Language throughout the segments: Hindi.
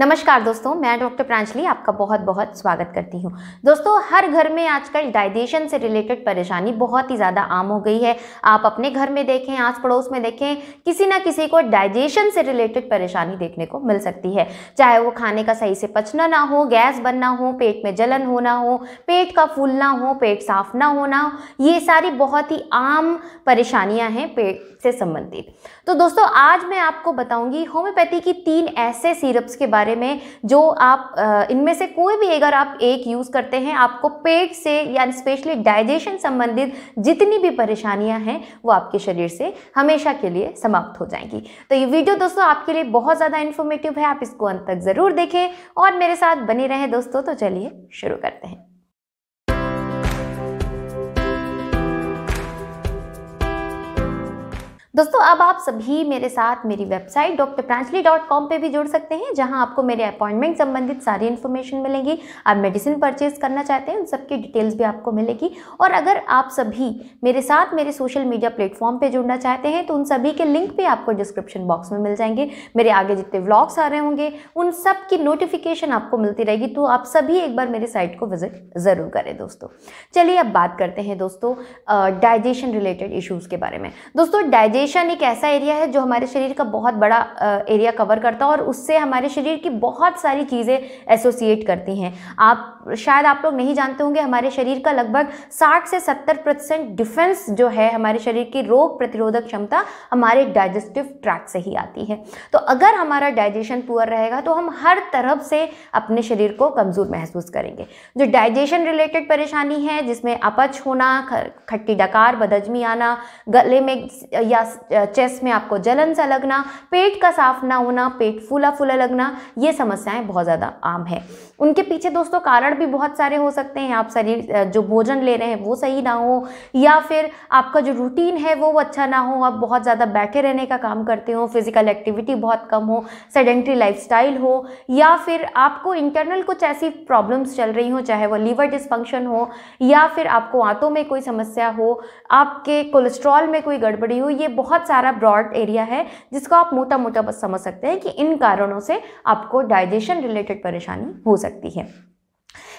नमस्कार दोस्तों मैं डॉक्टर प्रांजलि आपका बहुत बहुत स्वागत करती हूँ दोस्तों हर घर में आजकल डाइजेशन से रिलेटेड परेशानी बहुत ही ज़्यादा आम हो गई है आप अपने घर में देखें आस पड़ोस में देखें किसी ना किसी को डाइजेशन से रिलेटेड परेशानी देखने को मिल सकती है चाहे वो खाने का सही से पचना ना हो गैस बनना हो पेट में जलन होना हो पेट का फूलना हो पेट साफ ना होना हो ये सारी बहुत ही आम परेशानियाँ हैं पेट से संबंधित तो दोस्तों आज मैं आपको बताऊँगी होम्योपैथी की तीन ऐसे सीरप्स के बारे बारे में जो आप इनमें से कोई भी अगर आप एक यूज़ करते हैं आपको पेट से या स्पेशली डाइजेशन संबंधित जितनी भी परेशानियां हैं वो आपके शरीर से हमेशा के लिए समाप्त हो जाएंगी तो ये वीडियो दोस्तों आपके लिए बहुत ज़्यादा इन्फॉर्मेटिव है आप इसको अंत तक ज़रूर देखें और मेरे साथ बने रहें दोस्तों तो चलिए शुरू करते हैं दोस्तों अब आप सभी मेरे साथ मेरी website doctor Pranjali dot com पर भी जुड़ सकते हैं जहां आपको मेरे अपॉइंटमेंट संबंधित सारी इन्फॉर्मेशन मिलेंगी आप मेडिसिन परचेज करना चाहते हैं उन सबकी डिटेल्स भी आपको मिलेगी और अगर आप सभी मेरे साथ मेरे सोशल मीडिया प्लेटफॉर्म पर जुड़ना चाहते हैं तो उन सभी के लिंक भी आपको डिस्क्रिप्शन बॉक्स में मिल जाएंगे मेरे आगे जितने व्लॉग्स आ रहे होंगे उन सब की नोटिफिकेशन आपको मिलती रहेगी तो आप सभी एक बार मेरे साइट को विजिट ज़रूर करें दोस्तों चलिए अब बात करते हैं दोस्तों डाइजेशन रिलेटेड इशूज़ के बारे में दोस्तों डाइजेशन डाइजेशन एक ऐसा एरिया है जो हमारे शरीर का बहुत बड़ा एरिया कवर करता है और उससे हमारे शरीर की बहुत सारी चीज़ें एसोसिएट करती हैं आप शायद आप लोग नहीं जानते होंगे हमारे शरीर का लगभग 60 से 70 परसेंट डिफेंस जो है हमारे शरीर की रोग प्रतिरोधक क्षमता हमारे डाइजेस्टिव ट्रैक से ही आती है तो अगर हमारा डाइजेशन पुअर रहेगा तो हम हर तरफ से अपने शरीर को कमज़ोर महसूस करेंगे जो डाइजेशन रिलेटेड परेशानी है जिसमें अपच होना खट्टी डकार बदजमी आना गले में या चेस्ट में आपको जलन सा लगना पेट का साफ ना होना पेट फूला फूला लगना ये समस्याएं बहुत ज़्यादा आम है उनके पीछे दोस्तों कारण भी बहुत सारे हो सकते हैं आप शरीर जो भोजन ले रहे हैं वो सही ना हो या फिर आपका जो रूटीन है वो अच्छा ना हो आप बहुत ज़्यादा बैठे रहने का काम करते हो फिजिकल एक्टिविटी बहुत कम हो सेडेंट्री लाइफ हो या फिर आपको इंटरनल कुछ ऐसी प्रॉब्लम्स चल रही हो चाहे वो लीवर डिस्फंक्शन हो या फिर आपको आंतों में कोई समस्या हो आपके कोलेस्ट्रॉल में कोई गड़बड़ी हो ये बहुत बहुत सारा ब्रॉड एरिया है जिसको आप मोटा मोटा बस समझ सकते हैं कि इन कारणों से आपको डाइजेशन रिलेटेड परेशानी हो सकती है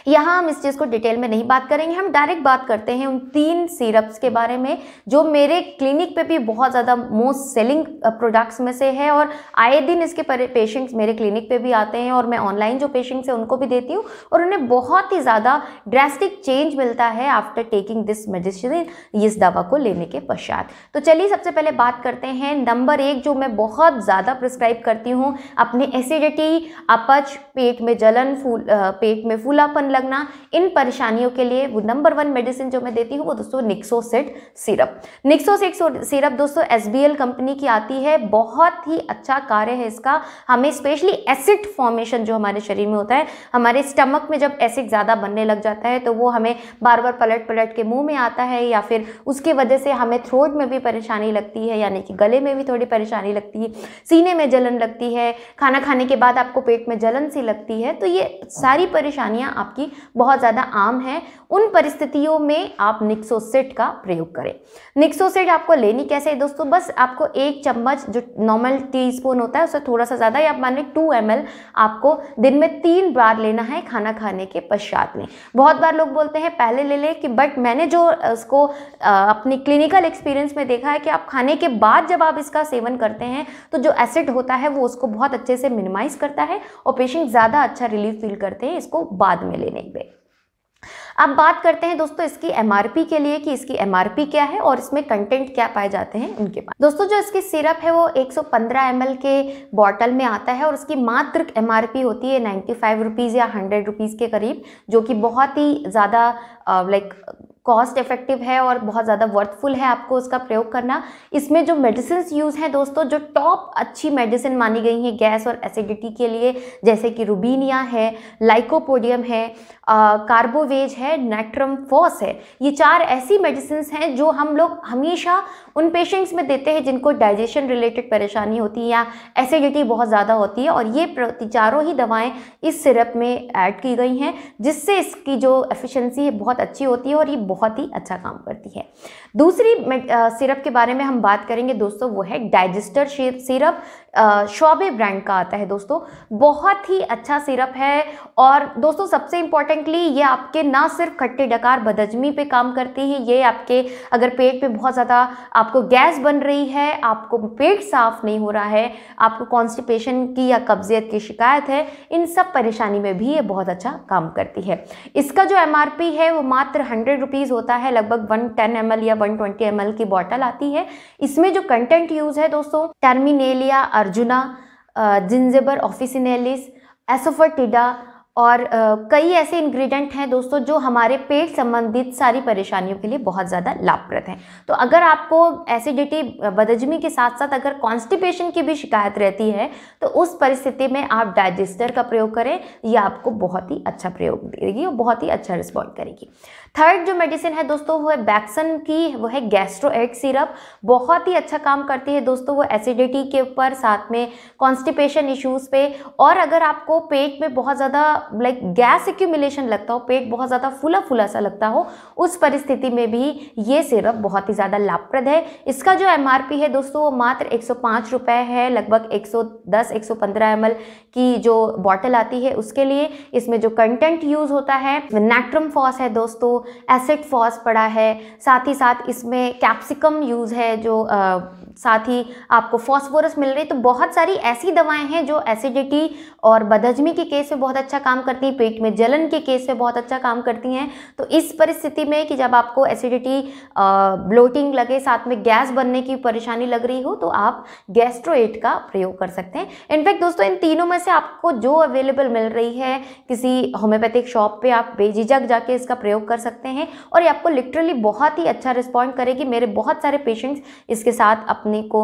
यहाँ हम इस चीज़ को डिटेल में नहीं बात करेंगे हम डायरेक्ट बात करते हैं उन तीन सीरप्स के बारे में जो मेरे क्लिनिक पे भी बहुत ज़्यादा मोस्ट सेलिंग प्रोडक्ट्स में से है और आए दिन इसके पेशेंट्स मेरे क्लिनिक पे भी आते हैं और मैं ऑनलाइन जो पेशेंट्स हैं उनको भी देती हूँ और उन्हें बहुत ही ज़्यादा ड्रेस्टिक चेंज मिलता है आफ्टर टेकिंग दिस मेडिसिन इस दवा को लेने के पश्चात तो चलिए सबसे पहले बात करते हैं नंबर एक जो मैं बहुत ज़्यादा प्रिस्क्राइब करती हूँ अपने एसिडिटी अपच पेट में जलन फूल पेट में फूलापन लगना इन परेशानियों के लिए वो नंबर वन मेडिसिन जो मैं देती हूँ वो दोस्तों निक्सोसिट सिरप निक्सोसिट सिरप दोस्तों एस कंपनी की आती है बहुत ही अच्छा कार्य है इसका हमें स्पेशली एसिड फॉर्मेशन जो हमारे शरीर में होता है हमारे स्टमक में जब एसिड ज़्यादा बनने लग जाता है तो वो हमें बार बार पलट पलट के मुँह में आता है या फिर उसकी वजह से हमें थ्रोट में भी परेशानी लगती है यानी कि गले में भी थोड़ी परेशानी लगती है सीने में जलन लगती है खाना खाने के बाद आपको पेट में जलन सी लगती है तो ये सारी परेशानियां आपकी भी बहुत ज़्यादा आम है उन परिस्थितियों में आप निक्सोसिट का प्रयोग करें निक्सोसिट आपको लेनी कैसे है दोस्तों बस आपको एक चम्मच जो नॉर्मल टी स्पून होता है उससे थोड़ा सा ज़्यादा या आप मान लें टू एम आपको दिन में तीन बार लेना है खाना खाने के पश्चात में बहुत बार लोग बोलते हैं पहले ले लें कि बट मैंने जो उसको अपनी क्लिनिकल एक्सपीरियंस में देखा है कि आप खाने के बाद जब आप इसका सेवन करते हैं तो जो एसिड होता है वो उसको बहुत अच्छे से मिनिमाइज करता है और पेशेंट ज़्यादा अच्छा रिलीफ फील करते हैं इसको बाद में लेने नहीं गए अब बात करते हैं दोस्तों इसकी एम के लिए कि इसकी एम क्या है और इसमें कंटेंट क्या पाए जाते हैं उनके पास दोस्तों जो इसकी सिरप है वो 115 सौ के बॉटल में आता है और उसकी मात्र एम होती है 95 फाइव या 100 रुपीज़ के करीब जो कि बहुत ही ज़्यादा लाइक कॉस्ट इफेक्टिव है और बहुत ज़्यादा वर्थफुल है आपको उसका प्रयोग करना इसमें जो मेडिसिन यूज़ हैं दोस्तों जो टॉप अच्छी मेडिसिन मानी गई हैं गैस और एसिडिटी के लिए जैसे कि रूबीनिया है लाइकोपोडियम है कार्बोवेज है नेट्रम फॉस है ये चार ऐसी मेडिसिन हैं जो हम लोग हमेशा उन पेशेंट्स में देते हैं जिनको डाइजेशन रिलेटेड परेशानी होती है या एसिडिटी बहुत ज़्यादा होती है और ये चारों ही दवाएँ इस सिरप में ऐड की गई हैं जिससे इसकी जो एफिशेंसी है बहुत अच्छी होती है और ये बहुत ही अच्छा काम करती है दूसरी सिरप के बारे में हम बात करेंगे दोस्तों वो है डाइजेस्टर सिरप शॉबे ब्रांड का आता है दोस्तों बहुत ही अच्छा सिरप है और दोस्तों सबसे इंपॉर्टेंटली ये आपके ना सिर्फ खट्टे डकार बदजमी पे काम करती है ये आपके अगर पेट पे बहुत ज़्यादा आपको गैस बन रही है आपको पेट साफ नहीं हो रहा है आपको कॉन्स्टिपेशन की या कब्जियत की शिकायत है इन सब परेशानी में भी ये बहुत अच्छा काम करती है इसका जो एम है वो मात्र हंड्रेड रुपीज़ होता है लगभग वन टेन एम या या 120 ट्वेंटी एम की बॉटल आती है इसमें जो कंटेंट यूज़ है दोस्तों terminalia arjuna zingiber officinalis asafoetida और कई ऐसे इंग्रेडिएंट हैं दोस्तों जो हमारे पेट संबंधित सारी परेशानियों के लिए बहुत ज़्यादा लाभप्रद हैं तो अगर आपको एसिडिटी बदजमी के साथ साथ अगर कॉन्स्टिपेशन की भी शिकायत रहती है तो उस परिस्थिति में आप डाइजेस्टर का प्रयोग करें यह आपको बहुत ही अच्छा प्रयोग देगी और बहुत ही अच्छा रिस्पॉन्ड करेगी थर्ड जो मेडिसिन है दोस्तों वो है बैक्सन की वो है गैस्ट्रो एड सिरप बहुत ही अच्छा काम करती है दोस्तों वो एसिडिटी के ऊपर साथ में कॉन्स्टिपेशन इश्यूज़ पे और अगर आपको पेट में बहुत ज़्यादा लाइक गैस एक्यूमिलेशन लगता हो पेट बहुत ज़्यादा फुला फुला सा लगता हो उस परिस्थिति में भी ये सिरप बहुत ही ज़्यादा लाभप्रद है इसका जो एम है दोस्तों वो मात्र एक सौ है लगभग एक सौ दस की जो बॉटल आती है उसके लिए इसमें जो कंटेंट यूज़ होता है नेक्ट्रम फॉस है दोस्तों एसिड फॉस पड़ा है साथ ही साथ इसमें कैप्सिकम यूज़ है जो साथ ही आपको फॉस्फोरस मिल रही तो बहुत सारी ऐसी दवाएं हैं जो एसिडिटी और बदहजमी के केस में बहुत अच्छा काम करती हैं पेट में जलन के केस में बहुत अच्छा काम करती हैं तो इस परिस्थिति में कि जब आपको एसिडिटी ब्लोटिंग लगे साथ में गैस बनने की परेशानी लग रही हो तो आप गैस्ट्रोएट का प्रयोग कर सकते हैं इनफैक्ट दोस्तों इन तीनों में से आपको जो अवेलेबल मिल रही है किसी होम्योपैथिक शॉप पर आप बेझिझक जाके इसका प्रयोग कर सकते हैं और ये आपको लिटरली बहुत ही अच्छा रिस्पॉन्ड करेगी मेरे बहुत सारे पेशेंट्स इसके साथ अपने अपने को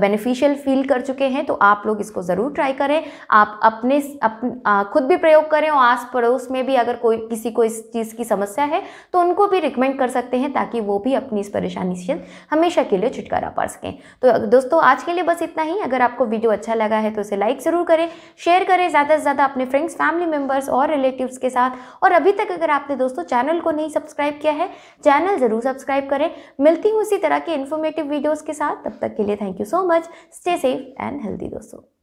बेनिफिशियल फील कर चुके हैं तो आप लोग इसको ज़रूर ट्राई करें आप अपने अप, आ, खुद भी प्रयोग करें और आस पड़ोस में भी अगर कोई किसी को इस चीज़ की समस्या है तो उनको भी रिकमेंड कर सकते हैं ताकि वो भी अपनी इस परेशानी से हमेशा के लिए छुटकारा पा सकें तो दोस्तों आज के लिए बस इतना ही अगर आपको वीडियो अच्छा लगा है तो इसे लाइक ज़रूर करें शेयर करें ज़्यादा से ज़्यादा अपने फ्रेंड्स फैमिली मेम्बर्स और रिलेटिव्स के साथ और अभी तक अगर आपने दोस्तों चैनल को नहीं सब्सक्राइब किया है चैनल ज़रूर सब्सक्राइब करें मिलती हूँ इसी तरह के इन्फॉर्मेटिव वीडियोज़ के साथ तब तब तक के लिए thank you so much stay safe and healthy दोस्तों